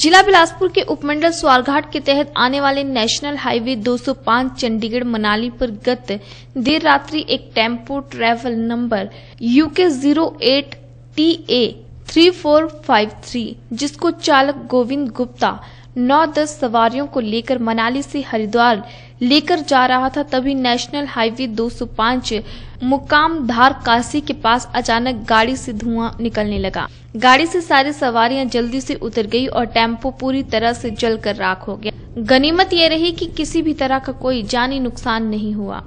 जिला बिलासपुर के उपमंडल स्वारघाट के तहत आने वाले नेशनल हाईवे 205 चंडीगढ़ मनाली पर गत देर रात्रि एक tempo travel number UK zero eight T A three four five three जिसको चालक गोविंद गुप्ता नौ दस सवारियों को लेकर मनाली से हरिद्वार लेकर जा रहा था तभी नेशनल हाईवे 205 मुकाम धार काशी के पास अचानक गाड़ी से धुआं निकलने लगा गाड़ी से सारी सवारियां जल्दी से उतर गई और टेम्पो पूरी तरह से जलकर राख हो गया गनीमत यह रही कि किसी भी तरह का कोई जानी नुकसान नहीं हुआ